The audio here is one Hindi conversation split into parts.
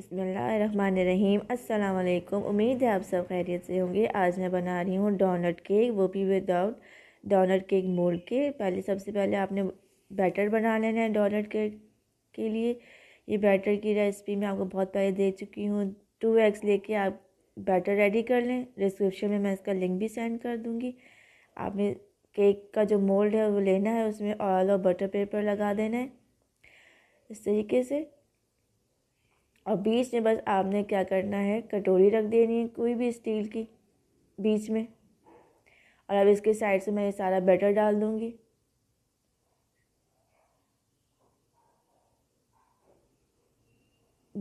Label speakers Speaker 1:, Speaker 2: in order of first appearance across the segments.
Speaker 1: बसमीम अल्लाम उम्मीद है आप सब खैरियत से होंगे आज मैं बना रही हूँ डोनट केक वो भी विदाउट डोनट केक मोड़ के पहले सबसे पहले आपने बैटर बना लेना है डोनट केक के लिए ये बैटर की रेसिपी मैं आपको बहुत पहले दे चुकी हूँ टू एग्स लेके आप बैटर रेडी कर लें डिस्क्रिप्शन में मैं इसका लिंक भी सेंड कर दूँगी आपने केक का जो मोल्ड है वो लेना है उसमें ऑयल और बटर पेपर लगा देना है इस तरीके से और बीच में बस आपने क्या करना है कटोरी रख देनी है कोई भी स्टील की बीच में और अब इसके साइड से मैं ये सारा बैटर डाल दूँगी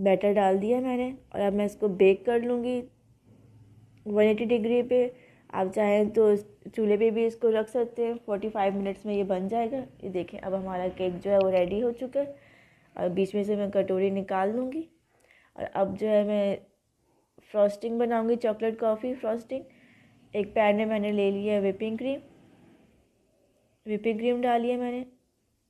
Speaker 1: बैटर डाल दिया मैंने और अब मैं इसको बेक कर लूँगी वन एटी डिग्री पे आप चाहें तो चूल्हे पे भी इसको रख सकते हैं फोर्टी फाइव मिनट्स में ये बन जाएगा ये देखें अब हमारा केक जो है वो रेडी हो चुका है और बीच में से मैं कटोरी निकाल लूँगी और अब जो है मैं फ्रॉस्टिंग बनाऊंगी चॉकलेट कॉफ़ी फ्रॉस्टिंग एक पैन में मैंने ले लिया है विपिंग क्रीम विपिंग क्रीम डाली है मैंने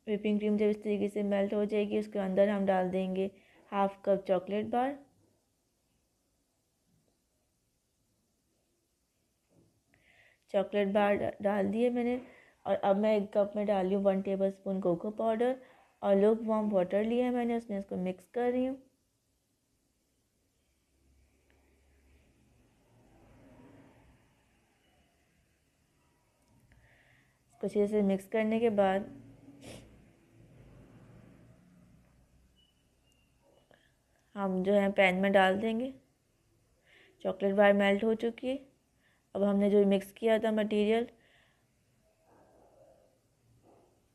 Speaker 1: विपिंग क्रीम जब इस तरीके से मेल्ट हो जाएगी उसके अंदर हम डाल देंगे half cup chocolate bar chocolate bar डाल दिए मैंने और अब मैं एक कप में डाली हूँ one tablespoon cocoa powder और लुक वार्म वाटर लिया है मैंने उसमें इसको मिक्स कर रही हूँ अच्छे से मिक्स करने के बाद हम जो है पैन में डाल देंगे चॉकलेट बार मेल्ट हो चुकी है अब हमने जो मिक्स किया था मटेरियल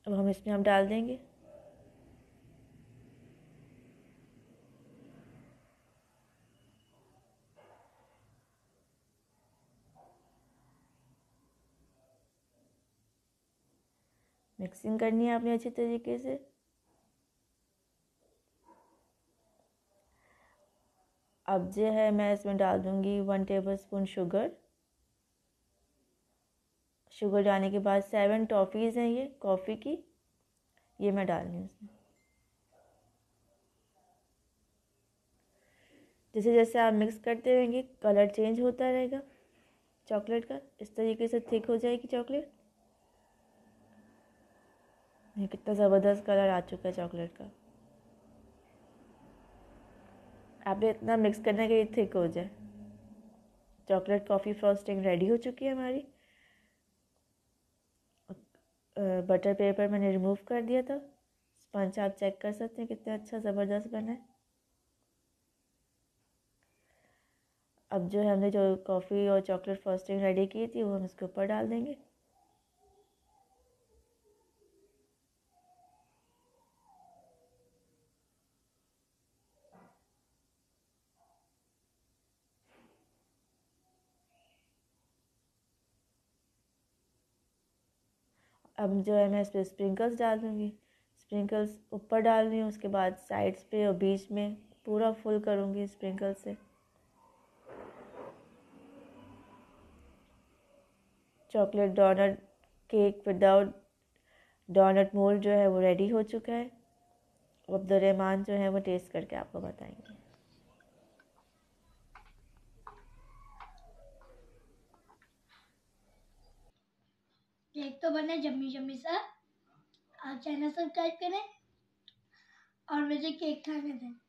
Speaker 1: अब हम इसमें हम डाल देंगे मिक्सिंग करनी है आपने अच्छे तरीके से अब जो है मैं इसमें डाल दूंगी one tablespoon sugar sugar डालने के बाद सेवन टॉफ़ीज़ हैं ये कॉफ़ी की ये मैं डालनी हूँ उसमें जैसे जैसे आप मिक्स करते रहेंगे कलर चेंज होता रहेगा चॉकलेट का इस तरीके से थिक हो जाएगी चॉकलेट ये कितना ज़बरदस्त कलर आ चुका है चॉकलेट का आपने इतना मिक्स करने के लिए थिक हो जाए चॉकलेट कॉफ़ी फ्रॉस्टिंग रेडी हो चुकी है हमारी बटर पेपर मैंने रिमूव कर दिया था स्पंज आप चेक कर सकते हैं कितना अच्छा ज़बरदस्त बना है अब जो हमने जो कॉफ़ी और चॉकलेट फ्रॉस्टिंग रेडी की थी वो हम इसके ऊपर डाल देंगे अब जो है मैं इस पर स्प्रिंकल्स डाल दूँगी स्प्रिंकल्स ऊपर डाल रही हूँ उसके बाद साइड्स पे और बीच में पूरा फुल करूँगी स्प्रिंकल से chocolate donut cake without donut mould जो है वो रेडी हो चुका है अब्दुलरहमान जो है वो टेस्ट करके आपको बताएंगे लाइक तो बने जम्मी जम्मी सा आप चैनल सब्सक्राइब करें और मुझे केक खाने दें